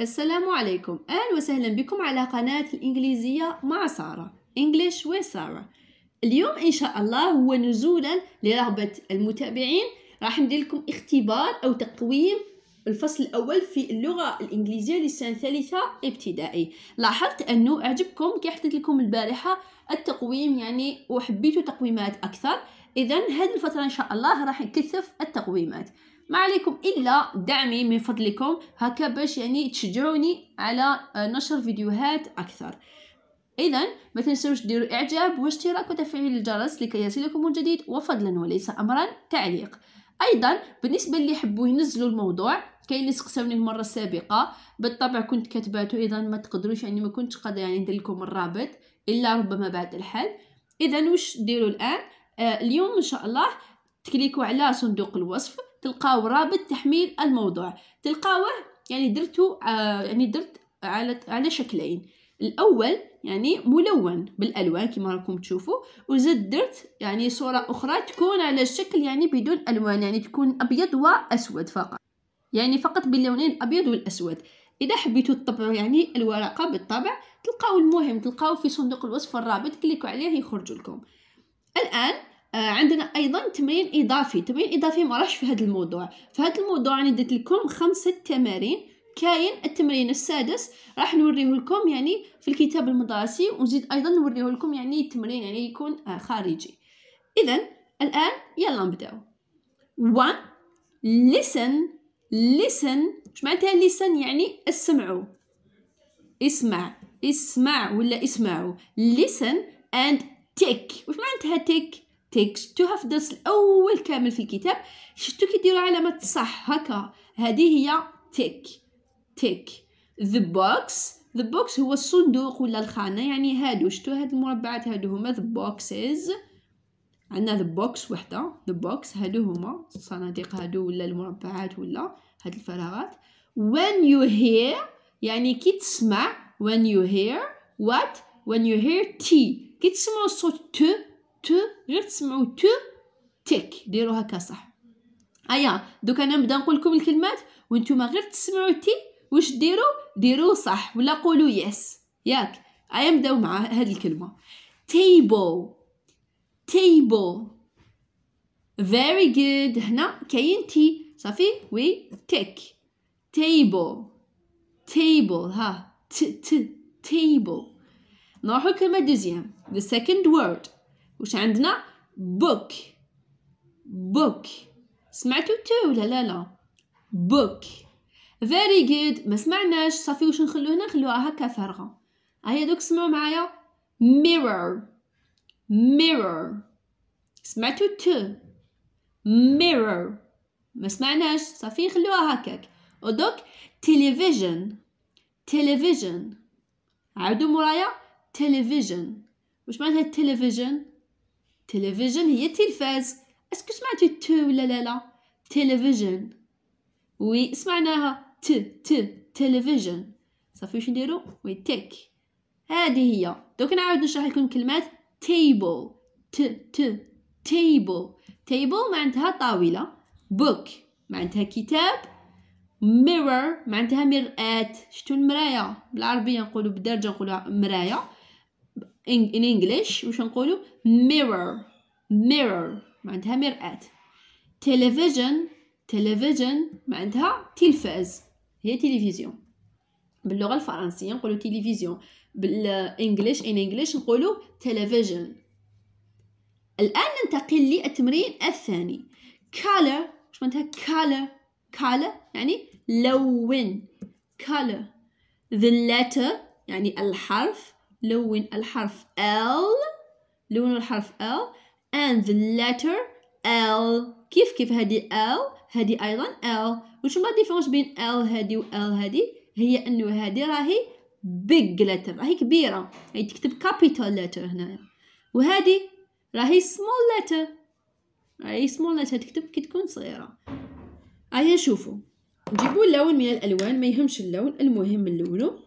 السلام عليكم اهلا وسهلا بكم على قناة الإنجليزية مع سارة English with سارة اليوم إن شاء الله هو نزولا لرغبة المتابعين راح ندير لكم اختبار أو تقويم الفصل الأول في اللغة الإنجليزية للسنة الثالثة ابتدائي لاحظت أنه أعجبكم كي حطيت لكم البارحة التقويم يعني وحبيتوا تقويمات أكثر إذا هذه الفترة إن شاء الله راح نكثف التقويمات ما عليكم الا دعمي من فضلكم هكا باش يعني تشجعوني على نشر فيديوهات اكثر اذا ما تنسوش ديروا اعجاب واشتراك وتفعيل الجرس لكي يصلكم الجديد وفضلا وليس امرا تعليق ايضا بالنسبه اللي يحبوا ينزلوا الموضوع كاين اللي سقساوني المره السابقه بالطبع كنت كتباتو اذا ما تقدروش يعني ما كنتش قادره يعني ندير لكم الرابط الا ربما بعد الحل اذا واش ديروا الان آه اليوم ان شاء الله تكليكوا على صندوق الوصف تلقاو رابط تحميل الموضوع تلقاوه يعني درته آه، يعني درت على على شكلين الاول يعني ملون بالالوان كما راكم تشوفوا وزدت درت يعني صوره اخرى تكون على شكل يعني بدون الوان يعني تكون ابيض واسود فقط يعني فقط باللونين الابيض والاسود اذا حبيتوا تطبعوا يعني الورقه بالطبع تلقاو المهم تلقاو في صندوق الوصف الرابط كليكوا عليه يخرج لكم الان آه، عندنا ايضا تمرين اضافي تمرين اضافي ما راحش في هذا الموضوع في هذا الموضوع انا درت لكم خمسه تمارين كاين التمرين السادس راح نوريه لكم يعني في الكتاب المدرسي ونزيد ايضا نوريه لكم يعني التمرين يعني يكون آه، خارجي اذا الان يلا نبداو 1 listen listen اش معناتها listen يعني اسمعوا اسمع اسمع ولا اسمعوا listen and tick واش معناتها tick تيك شتوها في الدرس الاول كامل في الكتاب شفتو كيديروا علامه صح هكا هذه هي تيك تيك the box the box هو الصندوق ولا الخانه يعني هادو شفتو هاد المربعات هادو هما the boxes عندنا the box وحده the box هادو هما الصناديق هادو ولا المربعات ولا هاد الفراغات when you hear يعني كي تسمع when you hear what when you hear T كي تسمع صوت ت تو غير تسمعوا تو تيك ديروا هكا صح ايا دوك انا نبدا نقول لكم الكلمات وانتم غير تسمعوا تي واش ديروا ديروا صح ولا قولوا يس ياك ايا نبداو مع هذه الكلمه table table very good هنا كاين تي صافي وي تيك table table ها ت ت تيبل نروحو كلمة دوزيام the second word واش عندنا بوك بوك سمعتو تو ولا لا لا بوك فيري جود ما سمعناش صافي واش نخلو هنا نخلوها هكا فارغه هيا دوك سمعوا معايا mirror mirror سمعتو تو mirror ما سمعناش صافي نخلوها هكاك ودوك تلفزيون تلفزيون عاودوا مورايا تلفزيون واش معناتها التلفزيون تلفزيون هي التلفاز اسكو سمعتي ت ولا لا لا تلفزيون وي سمعناها ت ت تلفزيون صافي واش نديرو وي تيك هذه هي دوك نعاود نشرح لكم كلمات تيبل ت ت تيبل تيبل معناتها طاوله بوك معناتها كتاب ميرور معناتها مرآة شتو المراية بالعربية نقولوا بالدارجة نقولوا مراية in English وش نقولوا mirror mirror معناتها مرآة television television معناتها تلفاز هي تلفزيون باللغة الفرنسية نقولوا تلفزيون بالانجليش in English نقولوا television الآن ننتقل للتمرين الثاني color واش معناتها color color يعني لون color the letter يعني الحرف لون الحرف L لون الحرف L and the letter L كيف كيف هذه L هذه أيضا L وشو ما الديفرنس بين L هذه و L هذه هي أنه هذه راهي big letter راهي كبيرة هي يعني تكتب capital letter هنايا وهذه راهي small letter راهي small letter تكتب كي تكون صغيرة هيا شوفوا جيبوا لون من الألوان ما يهمش اللون المهم نلونو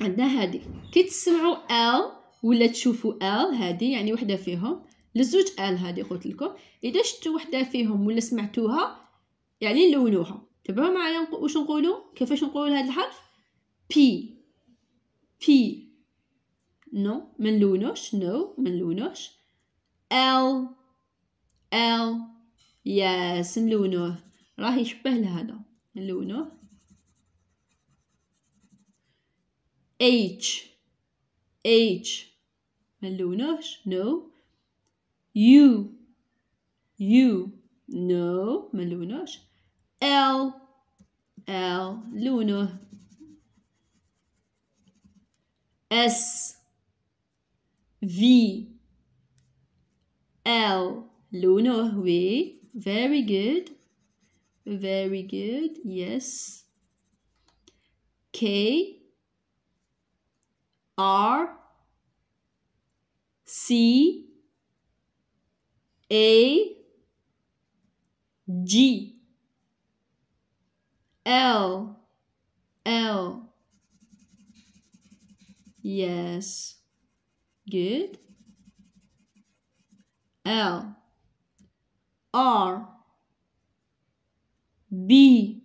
عندنا هادي كي تسمعوا ال ولا تشوفوا ال هادي يعني وحده فيهم لزوج ال هادي قلت لكم اذا شفتوا وحده فيهم ولا سمعتوها يعني لونوها تبعوا معايا واش نقولوا كيفاش نقولوا هذا الحرف بي بي نو ما نلونوش نو ما نلونوش ال ال ياس نلونوه راه يشبه لهذا نلونوه H H ملوناش no U U no ملوناش L L Luno. S V L Luno. We, very good very good yes K R C A G L L Yes. Good. L R B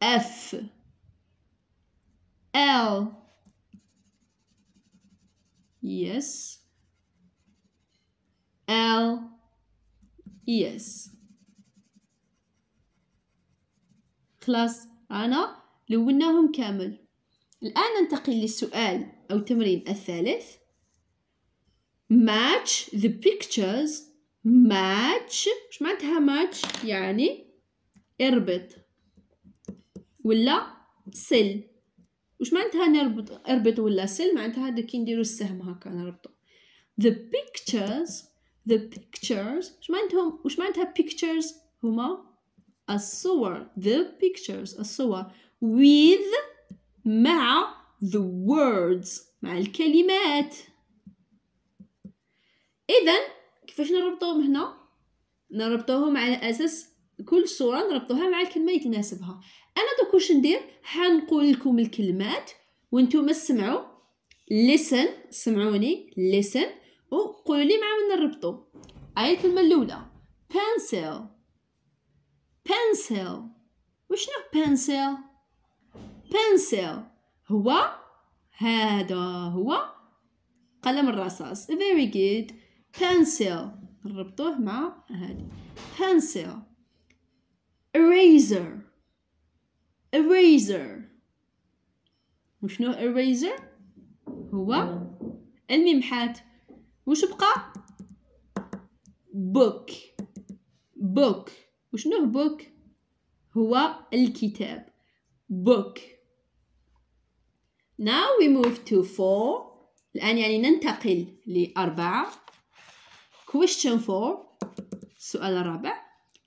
F L yes L yes خلاص أنا لوناهم كامل الآن ننتقل للسؤال أو التمرين الثالث match the pictures match اش معناتها match يعني اربط ولا سل واش معناتها نربط اربط ولا سل معناتها هذا كي نديرو السهم هكا نربطو the pictures the pictures واش معناتهم واش معناتها pictures هما الصور the pictures الصور with مع the words مع الكلمات اذا كيفاش نربطوهم هنا نربطوهم على اساس كل صوره نربطوها مع الكلمه اللي تناسبها انا دوك واش ندير حنقول لكم الكلمات وانتم سمعوا listen سمعوني listen وقولوا لي مع من نربطو اي الكلمه الاولى pencil pencil وشنو pencil pencil هو هذا هو قلم الرصاص very good pencil نربطوه مع هذه pencil eraser eraser وشنو eraser هو الممحات وش بقى book book وشنو book هو الكتاب book now we move to four الآن يعني ننتقل لأربعة question four السؤال الرابع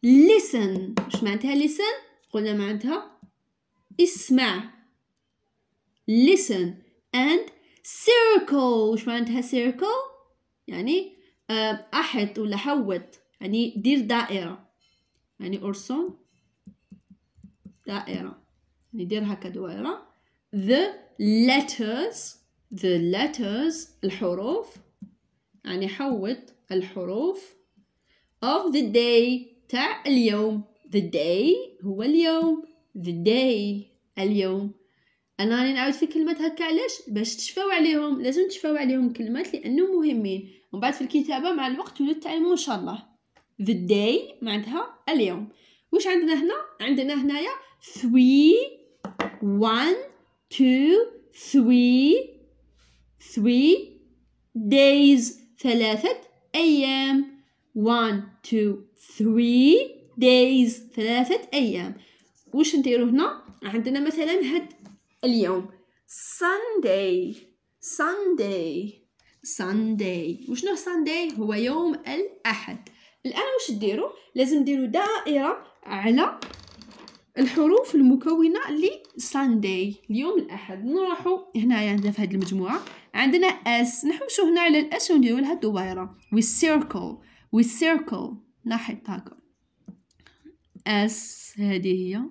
listen وش معناتها listen قلنا معناتها اسمع listen and circle وش معناتها circle يعني آه، أحط ولا حوط يعني دير دائرة يعني أرسم دائرة يعني دير هكا دوائرة the letters the letters الحروف يعني حوط الحروف of the day تاع اليوم the day هو اليوم the day اليوم انا راني نعاود في كلمات هكا علاش باش تشفاو عليهم لازم تشفاو عليهم كلمات لانهم مهمين ومن بعد في الكتابه مع الوقت ولات تعلموا ان شاء الله the day معناتها اليوم واش عندنا هنا عندنا هنايا 3 1 2 3 3 days ثلاثة أيام 1 2 3 days ثلاثة أيام واش نديرو هنا عندنا مثلا هاد اليوم Sunday Sunday Sunday وشنو Sunday هو يوم الأحد الآن واش نديرو لازم نديرو دائرة على الحروف المكونة لسانداي اليوم الأحد نروحو هنايا عندنا في هذه المجموعة عندنا اس نحوسو هنا على الاس ونديرو لها دوائرة والسيركل circle ناحية هكا اس هذه هي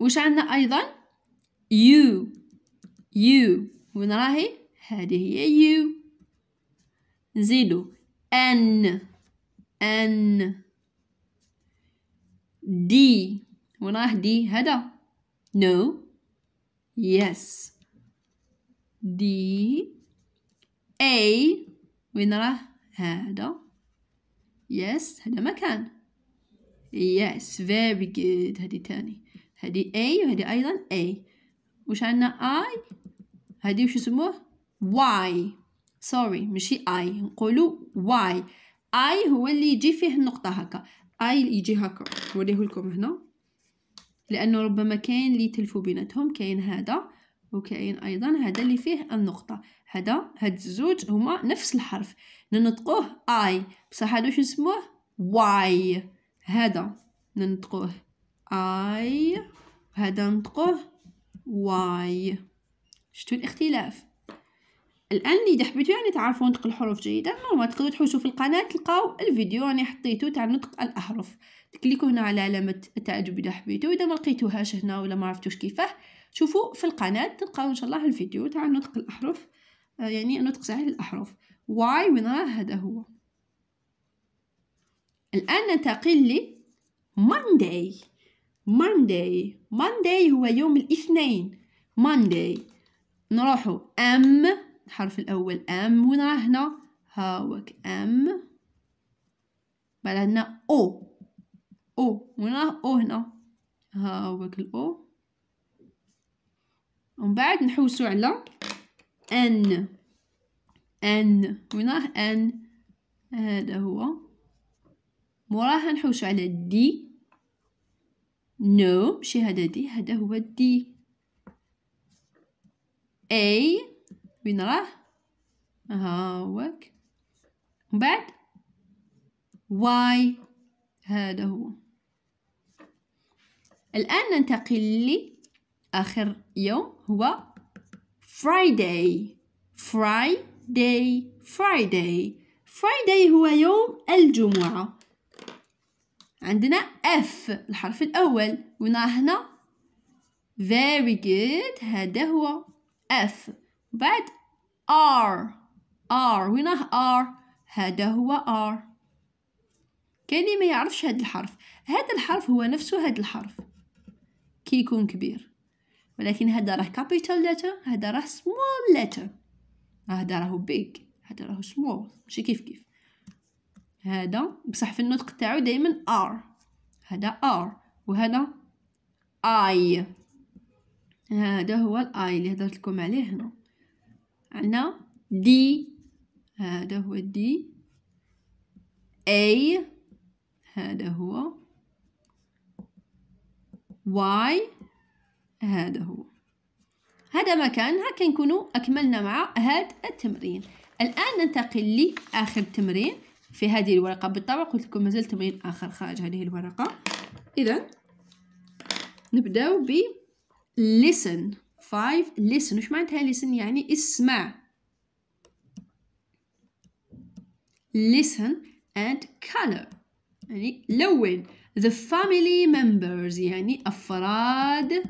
وش عندنا أيضا يو يو وين راهي هذه هي يو نزيدو ان ان دي وين راه دي هذا no yes دي a وين راه هذا yes هذا مكان yes very good هذه تاني هذه A وهذه أيضا A وش عندنا I هذه وش يسموه Y سوري ماشي I نقولو Y I هو اللي يجي فيه النقطة هكا I يجي هكا نوريه لكم هنا لأنه ربما كاين اللي تلفوا بيناتهم كاين هذا وكاين أيضا هذا اللي فيه النقطة هذا هاد الزوج هما نفس الحرف ننطقوه I بصح هادو شو نسموه Y هذا ننطقوه I وهذا نطقه Y شتو الاختلاف الان اللي حبيتو يعني تعرفوا نطق الحروف جيدا ما تقدروا تحوسوا في القناه تلقاو الفيديو راني حطيتو تاع نطق الاحرف تكليكو هنا على علامه التعجب اذا حبيتو اذا ما لقيتوهاش هنا ولا ما عرفتوش كيفاه شوفوا في القناه تلقاو ان شاء الله الفيديو تاع نطق الاحرف آه، يعني نطق سهل الاحرف واي وين راه هذا هو الان ننتقل لي Monday Monday Monday هو يوم الاثنين Monday نروحو أم الحرف الأول أم وين راه هنا هاوك أم بعد هنا أو أو وين راه أو هنا هاوك الأو ومن بعد نحوسو على أن أن وين راه أن هذا هو موراها نحوسو على دي no ماشي هذا دي هذا هو دي A وين راه ها من بعد Y هذا هو الآن ننتقل لآخر يوم هو Friday Friday Friday Friday هو يوم الجمعة عندنا اف الحرف الاول ونا هنا very good هذا هو اف بعد ار ار وينه ار هذا هو ار كاين ما يعرفش هذا الحرف هذا الحرف هو نفسه هذا الحرف كي يكون كبير ولكن هذا راه كابيتال letter هذا راه small letter هذا راه big هذا راه small ماشي كيف كيف هذا بصح في النطق تاعو دائما ار هذا ار وهذا اي هذا هو الاي اللي هضرت لكم عليه هنا عندنا دي هذا هو دي اي هذا هو واي هذا هو هذا مكان هكا نكونوا اكملنا مع هذا التمرين الان ننتقل لاخر تمرين في هذه الورقة بالطبع قلت لكم مازال تمرين آخر خارج هذه الورقة إذا نبداو ب listen five listen وش معناتها listen يعني اسمع listen and color يعني لون the family members يعني أفراد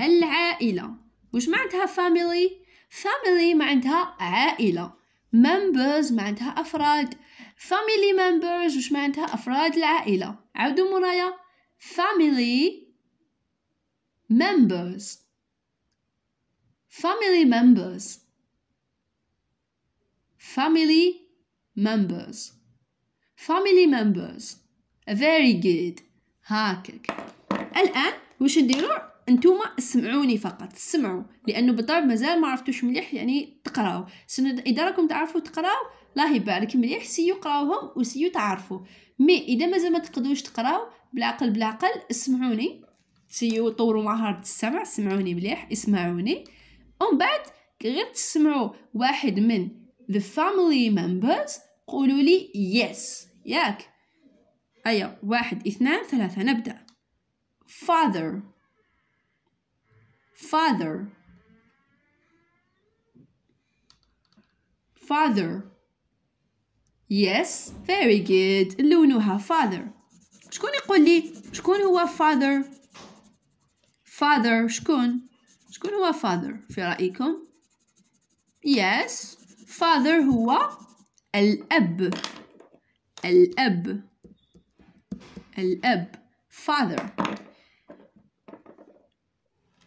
العائلة وش معناتها family؟ family معناتها عائلة members معناتها أفراد family members وش معناتها أفراد العائلة عاودوا مرايا family members family members family members family members very good هاكك الآن وش نديرو انتوما اسمعوني فقط سمعوا لانه بالطبع مازال ما عرفتوش مليح يعني تقراو سنة اذا راكم تعرفوا تقراو الله يبارك مليح سيو قراوهم وسيو تعرفوا مي اذا مازال ما تقدوش تقراو بالعقل بالعقل اسمعوني سيو طوروا مهارة السمع سمعوني مليح اسمعوني ومن بعد غير تسمعوا واحد من the family members قولوا لي yes ياك ايا أيوة، واحد اثنان ثلاثة نبدأ father father father yes very good لونها father شكون يقول لي شكون هو father father شكون شكون هو father في رأيكم yes father هو الأب الأب الأب father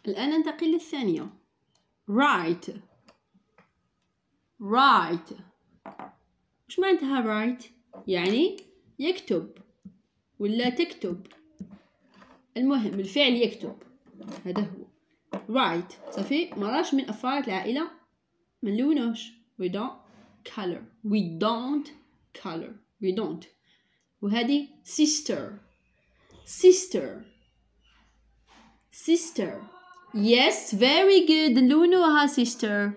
الآن ننتقل للثانية right right وش معناتها right يعني يكتب ولا تكتب المهم الفعل يكتب هذا هو right صافي مراش من أفراد العائلة من لونوش we don't color we don't color we don't وهذه sister sister sister Yes, very good. لونوها sister.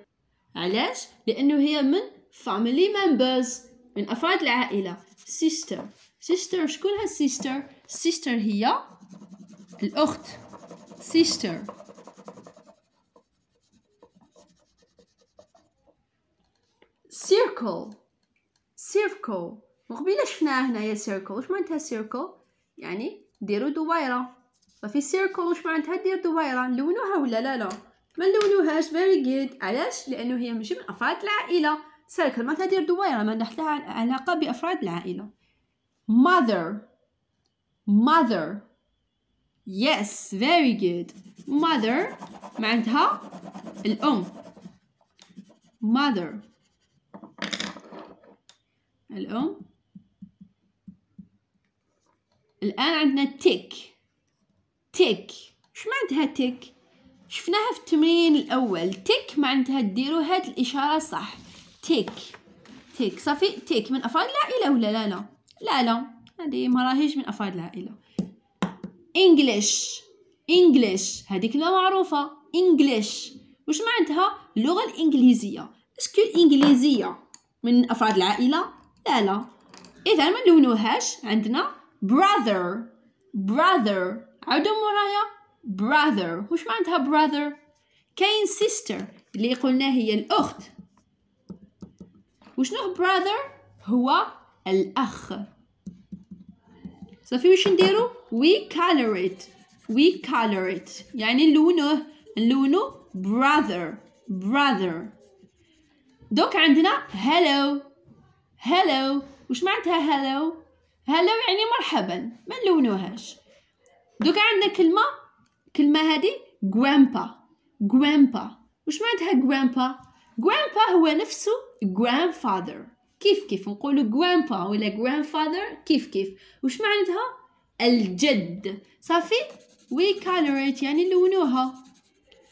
علاش؟ لأنه هي من family members من أفراد العائلة. Sister. Sister شكون هي sister؟ sister هي الأخت. Sister. Circle. Circle. وقبيله شفناها هنا يا circle. واش معناتها circle؟ يعني ديروا دويره صافي سيركل واش معناتها دير دويره نلونوها ولا لا لا ما نلونوهاش فيري جيد علاش لانه هي ماشي من افراد العائله سيركل معناتها دير دويره ما عندها علاقه بافراد العائله mother mother yes very good mother معناتها الام mother الام الان عندنا tick تك شو معناتها تك شفناها في التمرين الاول تك معناتها ديروا هاد الاشاره صح تك تك صافي تك من افراد العائله ولا لا لا لا لا هذه مراهج من افراد العائله انجلش انجلش هذيك لا معروفه انجلش واش معناتها اللغه الانجليزيه اسكو الانجليزيه من افراد العائله لا لا اذا ما نلونوهاش عندنا brother brother عدم ورايا brother وش معناتها brother كاين sister اللي قلنا هي الأخت وشنو brother هو الأخ صافي واش نديرو we color it we color it يعني لونه لونه brother brother دوك عندنا hello hello وش معناتها hello hello يعني مرحبا ما نلونوهاش دوك عندنا كلمه كلمه هذه غوامبا غوامبا واش معناتها غوامبا غوامبا هو نفسه grandfather كيف كيف نقولوا غوامبا ولا grandfather كيف كيف واش معناتها الجد صافي وي كالوريت يعني لونوها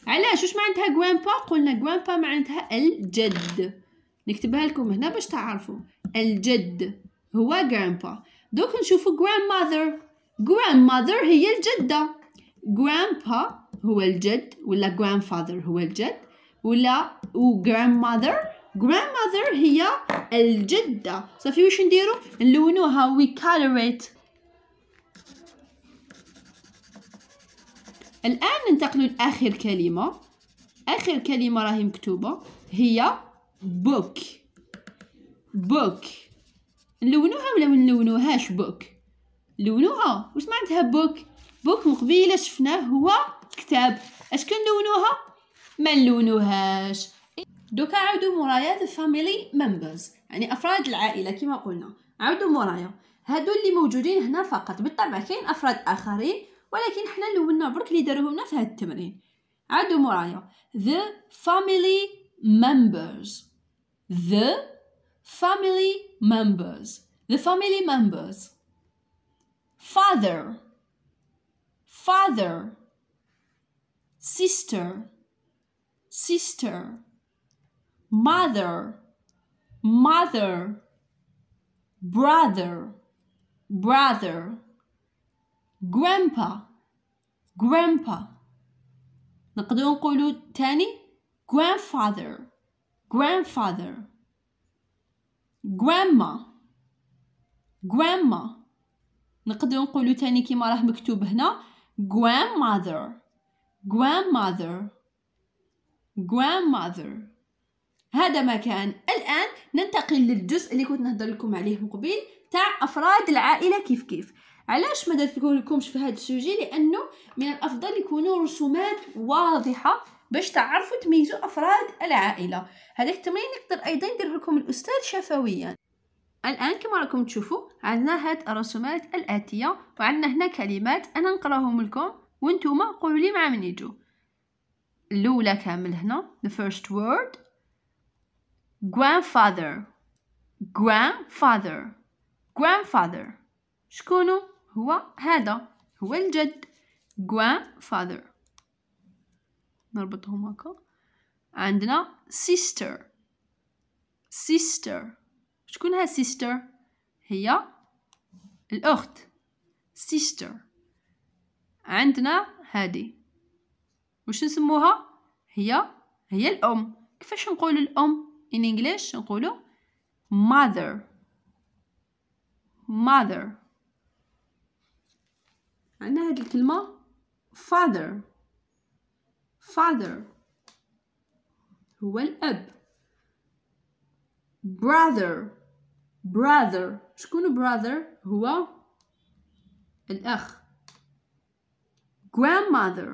علاش واش معناتها غوامبا قلنا غوامبا معناتها الجد نكتبها لكم هنا باش تعرفوا الجد هو غرانبا دوك نشوفوا grandmother grandmother هي الجدة grandpa هو الجد ولا grandfather هو الجد ولا و grandmother grandmother هي الجدة صافي واش نديرو نلونوها we color it الآن ننتقلوا لآخر كلمة آخر كلمة راهي مكتوبة هي book book نلونوها ولا ما نلونوهاش book لونوها واش معناتها بوك بوك مقبيله شفناه هو كتاب اش كنلونوها ما نلونوهاش دوكا عاودوا مرايا the family members يعني افراد العائله كما قلنا عاودوا مرايا هادو اللي موجودين هنا فقط بالطبع كاين افراد اخرين ولكن حنا لونا برك اللي داروهم لنا في هاد التمرين عاودوا مرايا the family members the family members the family members father, father, sister, sister, mother, mother, brother, brother, grandpa, grandpa. نقدر نقولوا تاني grandfather, grandfather, grandma, grandma. نقدر نقول تاني كيما راه مكتوب هنا grandmother grandmother grandmother هذا ما كان الان ننتقل للجزء اللي كنت نهضر لكم عليه مقبل تاع افراد العائله كيف كيف علاش ما لكمش في هذا السوجي لانه من الافضل يكونوا رسومات واضحه باش تعرفوا تميزوا افراد العائله هذا التمرين نقدر ايضا نديره لكم الاستاذ شفويا الآن كما راكم تشوفوا عندنا هاد الرسومات الآتية وعندنا هنا كلمات أنا نقراهم لكم وانتم قولوا لي مع من يجوا الأولى كامل هنا the first word grandfather grandfather grandfather شكونو هو هذا هو الجد grandfather نربطهم هكا عندنا sister sister شكون ها sister هي الأخت sister عندنا هادي واش نسموها هي هي الأم كيفاش نقول الأم in English نقولو mother mother عندنا هاد الكلمة father father هو الأب brother brother شكون brother هو الأخ grandmother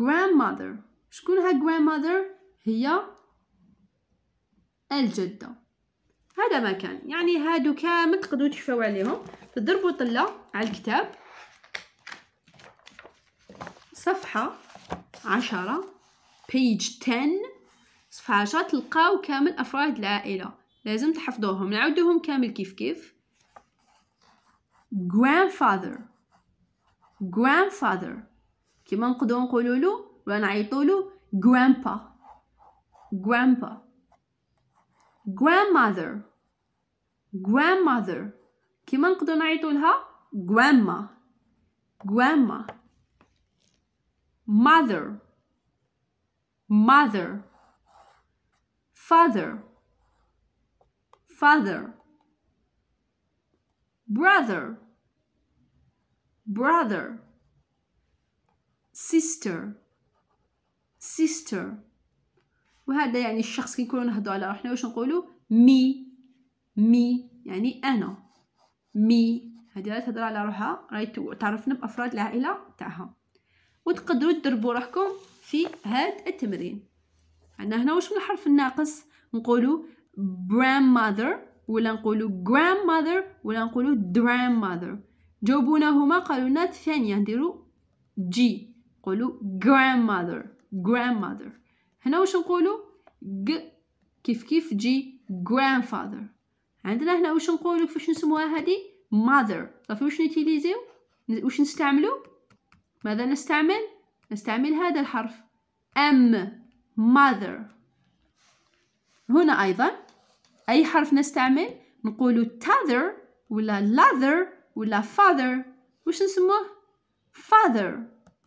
grandmother شكون ها grandmother هي الجدة هذا ما كان يعني هادو كامل تقدروا تشوفوا عليهم تضربوا طلة على الكتاب صفحة عشرة page 10 صفحة عشرة تلقاو كامل أفراد العائلة لازم تحفظوهم نعودهم كامل كيف كيف grandfather grandfather كما نقدروا نقولوا له ولا نعيطوا له grandpa grandpa grandmother grandmother كما نقدروا نعيطوا لها grandma grandma mother mother father father brother brother sister sister وهذا يعني الشخص كي نكونوا نهضوا على روحنا واش نقولوا مي مي يعني انا مي هذه تهضر على روحها راهي تعرفنا بافراد العائله تاعها وتقدروا تدربوا روحكم في هاد التمرين عندنا هنا واش من الحرف الناقص نقولوا grandmother ولا نقولوا grandmother ولا نقولوا grandmother جاوبونا هما قالوا لنا الثانيه نديرو جي نقولوا grandmother grandmother هنا واش نقولوا ج كيف كيف جي grandfather عندنا هنا واش نقولوا كيفاش نسموها هذه mother صافي واش نوتيليزيو واش نستعملو ماذا نستعمل نستعمل هذا الحرف ام mother هنا أيضا أي حرف نستعمل نقول tether ولا leather ولا father وش نسموه father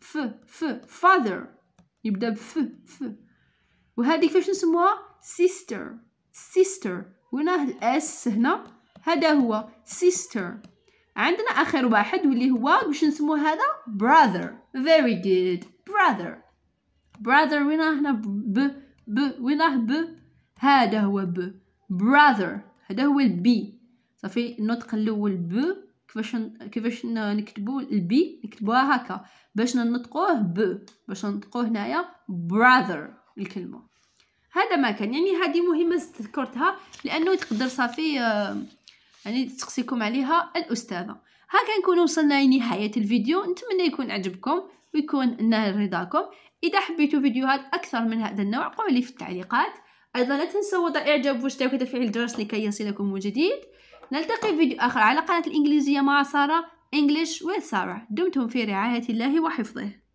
ف ف father يبدأ بف ف وهذه كيفاش نسموها sister sister هنا الاس هنا هذا هو sister عندنا آخر واحد واللي هو باش نسموه هذا brother very good brother brother وينه هنا ب ب وينه ب هذا هو ب brother هذا هو البي صافي النطق الاول ب كيفاش كيفاش نكتبوا البي نكتبوها هكا باش ننطقوه ب باش ننطقوه هنايا brother الكلمه هذا ما كان يعني هذه مهمه ذكرتها لانه تقدر صافي آه، يعني تسقسيكم عليها الاستاذه هكا نكون وصلنا لنهايه الفيديو نتمنى يكون عجبكم ويكون نال رضاكم اذا حبيتوا فيديوهات اكثر من هذا النوع قولي في التعليقات أيضا لا تنسوا وضع إعجاب واشتراك وتفعيل الجرس لكي يصلكم الجديد نلتقي في فيديو آخر على قناة الإنجليزية مع سارة English with Sarah دمتم في رعاية الله وحفظه